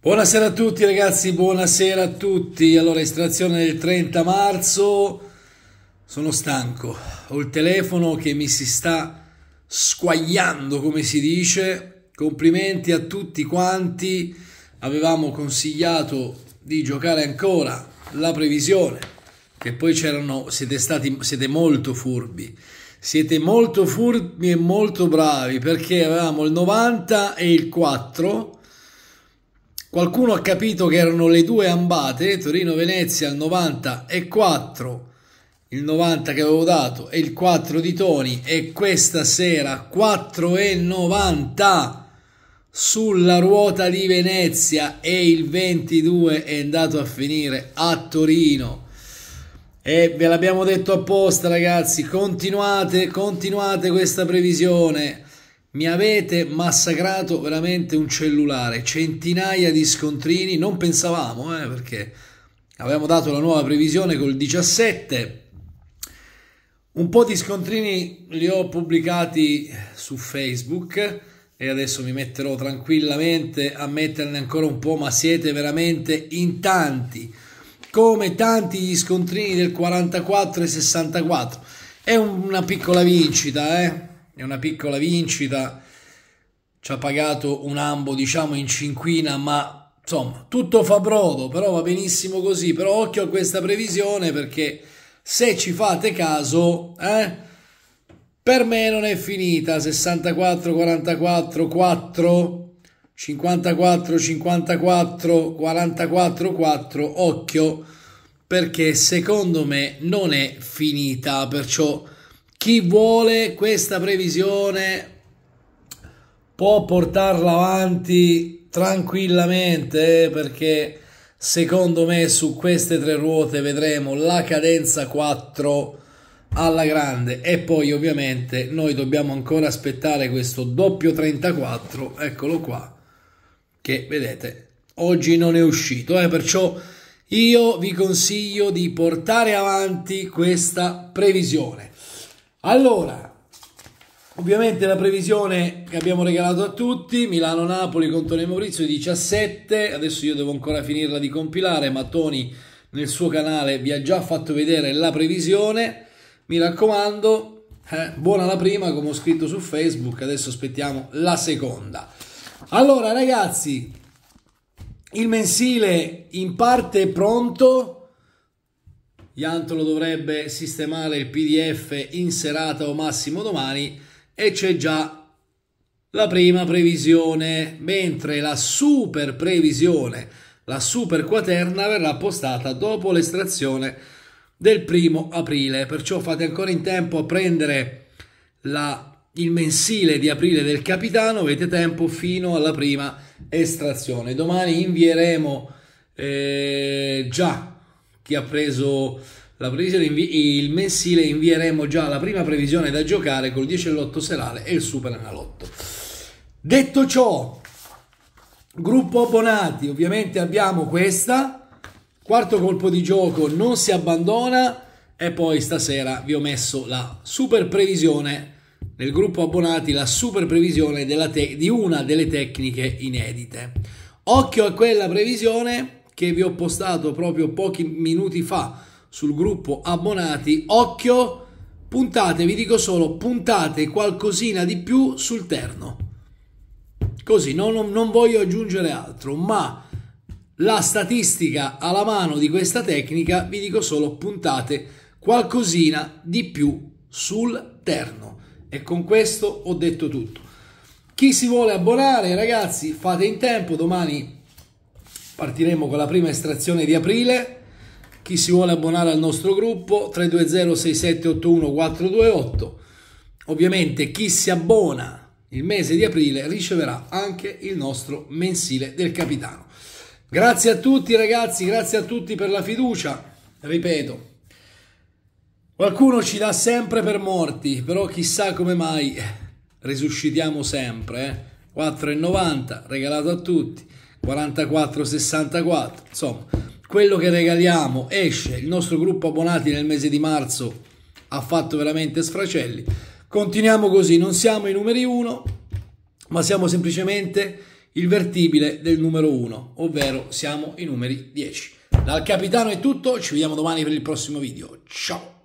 Buonasera a tutti ragazzi, buonasera a tutti. Allora, estrazione del 30 marzo. Sono stanco, ho il telefono che mi si sta squagliando, come si dice. Complimenti a tutti quanti. Avevamo consigliato di giocare ancora la previsione, che poi c'erano, siete stati, siete molto furbi. Siete molto furbi e molto bravi perché avevamo il 90 e il 4 Qualcuno ha capito che erano le due ambate, Torino-Venezia al 90 e 4, il 90 che avevo dato e il 4 di Toni e questa sera 4,90 sulla ruota di Venezia e il 22 è andato a finire a Torino. E ve l'abbiamo detto apposta ragazzi, continuate, continuate questa previsione mi avete massacrato veramente un cellulare, centinaia di scontrini, non pensavamo eh, perché avevamo dato la nuova previsione col 17, un po' di scontrini li ho pubblicati su Facebook e adesso mi metterò tranquillamente a metterne ancora un po', ma siete veramente in tanti, come tanti gli scontrini del 44 e 64. È una piccola vincita, eh? è una piccola vincita, ci ha pagato un ambo diciamo in cinquina, ma insomma tutto fa brodo, però va benissimo così, però occhio a questa previsione perché se ci fate caso, eh, per me non è finita, 64, 44, 4, 54, 54, 44, 4, occhio perché secondo me non è finita, perciò chi vuole questa previsione può portarla avanti tranquillamente eh, perché secondo me su queste tre ruote vedremo la cadenza 4 alla grande e poi ovviamente noi dobbiamo ancora aspettare questo doppio 34 eccolo qua che vedete oggi non è uscito eh, perciò io vi consiglio di portare avanti questa previsione allora, ovviamente la previsione che abbiamo regalato a tutti, Milano-Napoli con Tony Maurizio 17, adesso io devo ancora finirla di compilare, ma Tony nel suo canale vi ha già fatto vedere la previsione, mi raccomando, eh, buona la prima come ho scritto su Facebook, adesso aspettiamo la seconda. Allora ragazzi, il mensile in parte è pronto, Iantolo dovrebbe sistemare il PDF in serata o massimo domani e c'è già la prima previsione, mentre la super previsione, la super quaterna verrà postata dopo l'estrazione del primo aprile, perciò fate ancora in tempo a prendere la, il mensile di aprile del capitano, avete tempo fino alla prima estrazione. Domani invieremo eh, già chi ha preso la previsione il mensile invieremo già la prima previsione da giocare col 10 all'otto serale e il super analotto. Detto ciò, gruppo abbonati, ovviamente abbiamo questa, quarto colpo di gioco non si abbandona e poi stasera vi ho messo la super previsione nel gruppo abbonati, la super previsione di una delle tecniche inedite. Occhio a quella previsione che vi ho postato proprio pochi minuti fa sul gruppo abbonati. Occhio, puntate, vi dico solo, puntate qualcosina di più sul terno. Così, non, non voglio aggiungere altro, ma la statistica alla mano di questa tecnica, vi dico solo, puntate qualcosina di più sul terno. E con questo ho detto tutto. Chi si vuole abbonare, ragazzi, fate in tempo, domani Partiremo con la prima estrazione di aprile. Chi si vuole abbonare al nostro gruppo 320-6781-428. Ovviamente chi si abbona il mese di aprile riceverà anche il nostro mensile del capitano. Grazie a tutti ragazzi, grazie a tutti per la fiducia. Ripeto, qualcuno ci dà sempre per morti, però chissà come mai risuscitiamo sempre. Eh? 4,90 regalato a tutti. 44-64. Insomma, quello che regaliamo esce. Il nostro gruppo abbonati nel mese di marzo ha fatto veramente sfracelli. Continuiamo così, non siamo i numeri 1, ma siamo semplicemente il vertibile del numero 1, ovvero siamo i numeri 10. Dal capitano è tutto, ci vediamo domani per il prossimo video. Ciao!